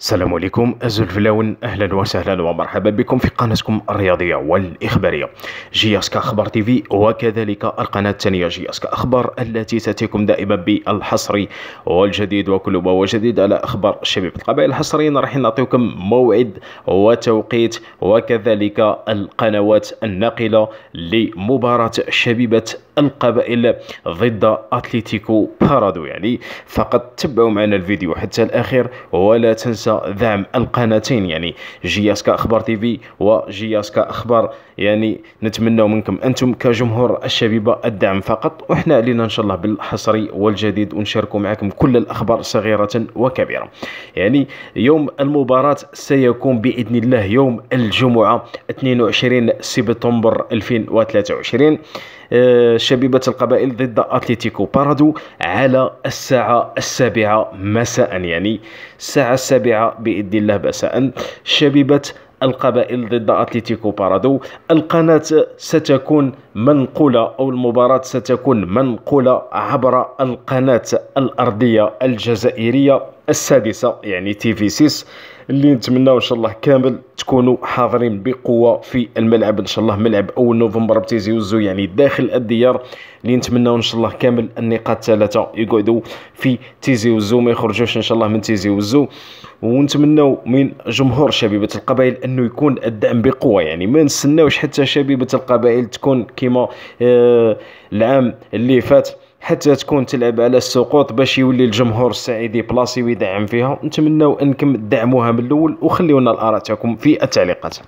السلام عليكم فلاون اهلا وسهلا ومرحبا بكم في قناتكم الرياضيه والاخباريه جي اسكا اخبار تيفي وكذلك القناه الثانيه جي اسكا اخبار التي تاتيكم دائما بالحصري والجديد وكل ما هو جديد على اخبار شباب القبائل الحصريين راح نعطيكم موعد وتوقيت وكذلك القنوات الناقله لمباراه شبيبه القبائل ضد اتليتيكو بارادو يعني فقط تبعوا معنا الفيديو حتى الاخير ولا تنسوا دعم القناتين يعني جي اس اخبار تي في وجي اس اخبار يعني نتمنى منكم انتم كجمهور الشبيبه الدعم فقط وحنا علينا ان شاء الله بالحصري والجديد ونشارك معكم كل الاخبار صغيره وكبيره يعني يوم المباراه سيكون باذن الله يوم الجمعه 22 سبتمبر 2023 آه، شبيبة القبائل ضد أتليتيكو بارادو على الساعة السابعة مساء يعني الساعة السابعة بإذن الله مساء شبيبة القبائل ضد أتليتيكو بارادو القناة ستكون منقولة أو المباراة ستكون منقولة عبر القناة الأرضية الجزائرية السادسة يعني تي في 6 اللي نتمناو ان شاء الله كامل تكونوا حاضرين بقوه في الملعب ان شاء الله ملعب اول نوفمبر بتيزي وزو يعني داخل الديار اللي نتمناو ان شاء الله كامل النقاط الثلاثه يقعدوا في تيزي وزو ما يخرجوش ان شاء الله من تيزي وزو ونتمناو من جمهور شبيبه القبائل انه يكون الدعم بقوه يعني ما نستناوش حتى شبيبه القبائل تكون كما آه العام اللي فات حتى تكون تلعب على السقوط باش يولي الجمهور السعيدي بلاصي ويدعم فيها نتمنوا انكم تدعموها من الاول وخليونا الاراء تاعكم في التعليقات